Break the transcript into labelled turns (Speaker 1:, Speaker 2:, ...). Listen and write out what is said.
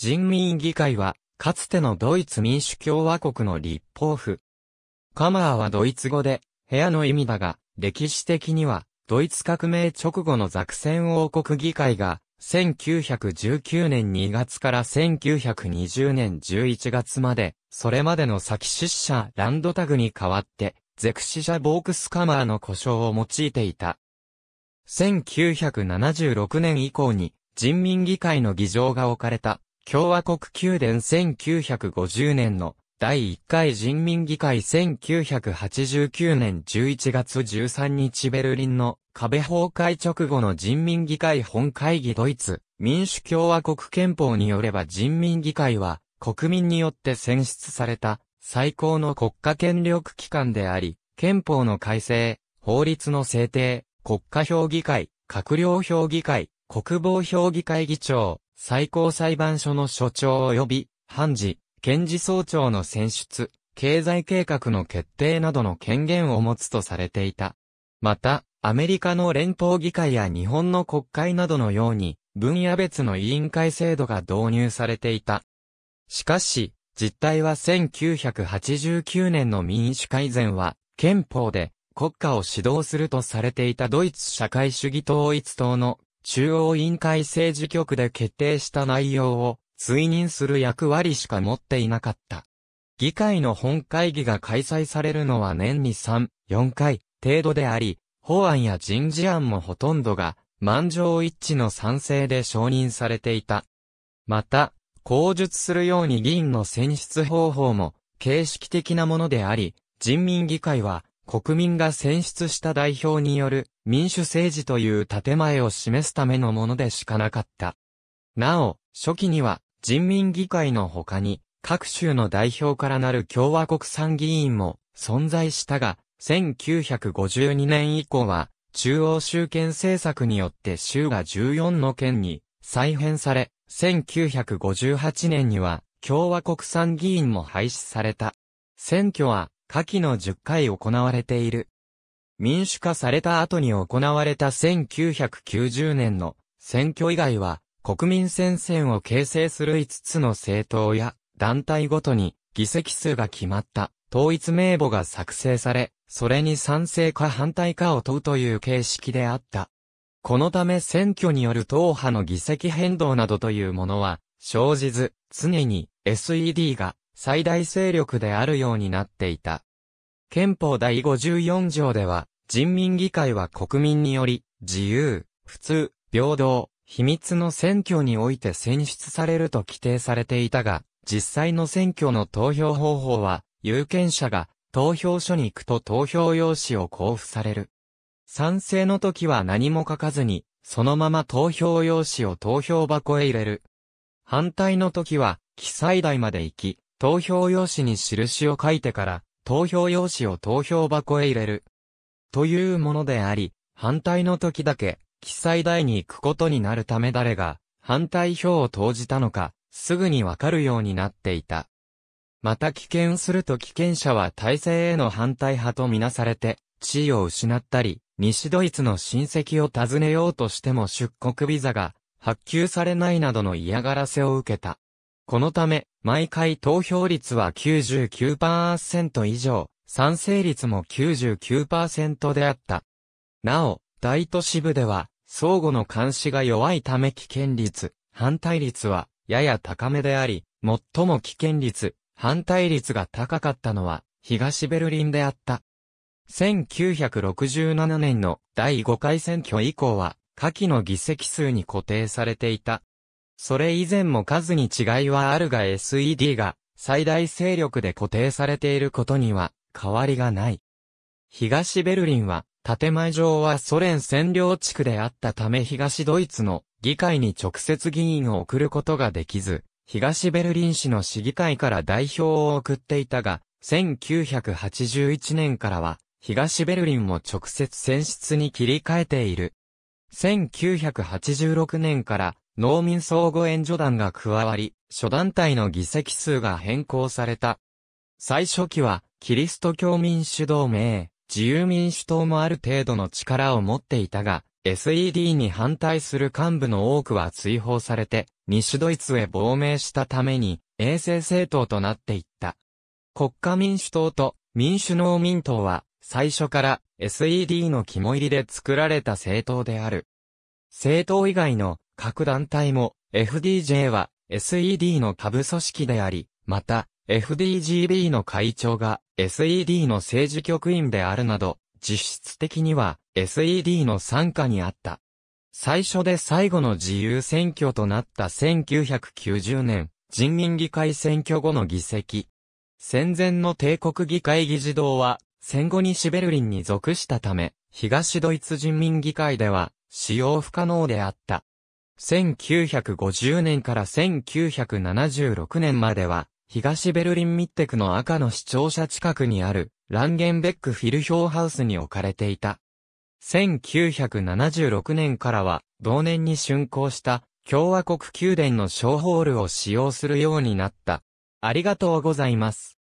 Speaker 1: 人民議会は、かつてのドイツ民主共和国の立法府。カマーはドイツ語で、部屋の意味だが、歴史的には、ドイツ革命直後のザクセン王国議会が、1919年2月から1920年11月まで、それまでの先出社ランドタグに代わって、ゼクシシャボークスカマーの故障を用いていた。1976年以降に人民議会の議場が置かれた共和国宮殿1950年の第1回人民議会1989年11月13日ベルリンの壁崩壊直後の人民議会本会議ドイツ民主共和国憲法によれば人民議会は国民によって選出された最高の国家権力機関であり、憲法の改正、法律の制定、国家評議会、閣僚評議会、国防評議会議長、最高裁判所の所長及び、判事、検事総長の選出、経済計画の決定などの権限を持つとされていた。また、アメリカの連邦議会や日本の国会などのように、分野別の委員会制度が導入されていた。しかし、実態は1989年の民主改善は、憲法で国家を指導するとされていたドイツ社会主義統一党の中央委員会政治局で決定した内容を追認する役割しか持っていなかった。議会の本会議が開催されるのは年に3、4回程度であり、法案や人事案もほとんどが満場一致の賛成で承認されていた。また、口述するように議員の選出方法も形式的なものであり、人民議会は国民が選出した代表による民主政治という建前を示すためのものでしかなかった。なお、初期には人民議会の他に各州の代表からなる共和国産議員も存在したが、1952年以降は中央集権政策によって州が14の県に再編され、1958年には共和国産議員も廃止された。選挙は下記の10回行われている。民主化された後に行われた1990年の選挙以外は国民戦線を形成する5つの政党や団体ごとに議席数が決まった統一名簿が作成され、それに賛成か反対かを問うという形式であった。このため選挙による党派の議席変動などというものは生じず、常に SED が最大勢力であるようになっていた。憲法第54条では、人民議会は国民により、自由、普通、平等、秘密の選挙において選出されると規定されていたが、実際の選挙の投票方法は、有権者が投票所に行くと投票用紙を交付される。賛成の時は何も書かずに、そのまま投票用紙を投票箱へ入れる。反対の時は、記載台まで行き、投票用紙に印を書いてから、投票用紙を投票箱へ入れる。というものであり、反対の時だけ、記載台に行くことになるため誰が、反対票を投じたのか、すぐにわかるようになっていた。また棄権すると棄権者は体制への反対派とみなされて、地位を失ったり、西ドイツの親戚を訪ねようとしても出国ビザが発給されないなどの嫌がらせを受けた。このため、毎回投票率は99%以上、賛成率も99%であった。なお、大都市部では、相互の監視が弱いため危険率、反対率は、やや高めであり、最も危険率、反対率が高かったのは、東ベルリンであった。1967年の第5回選挙以降は、下記の議席数に固定されていた。それ以前も数に違いはあるが SED が最大勢力で固定されていることには変わりがない。東ベルリンは建前上はソ連占領地区であったため東ドイツの議会に直接議員を送ることができず、東ベルリン市の市議会から代表を送っていたが、1981年からは東ベルリンも直接選出に切り替えている。1986年から農民相互援助団が加わり、諸団体の議席数が変更された。最初期は、キリスト教民主同盟、自由民主党もある程度の力を持っていたが、SED に反対する幹部の多くは追放されて、西ドイツへ亡命したために、衛生政党となっていった。国家民主党と民主農民党は、最初から SED の肝入りで作られた政党である。政党以外の各団体も FDJ は SED の下部組織であり、また FDGB の会長が SED の政治局員であるなど、実質的には SED の参加にあった。最初で最後の自由選挙となった1990年、人民議会選挙後の議席。戦前の帝国議会議事堂は、戦後にシベルリンに属したため、東ドイツ人民議会では、使用不可能であった。1950年から1976年までは、東ベルリンミッテクの赤の市庁舎近くにある、ランゲンベックフィルヒョーハウスに置かれていた。1976年からは、同年に竣工した共和国宮殿の小ホールを使用するようになった。ありがとうございます。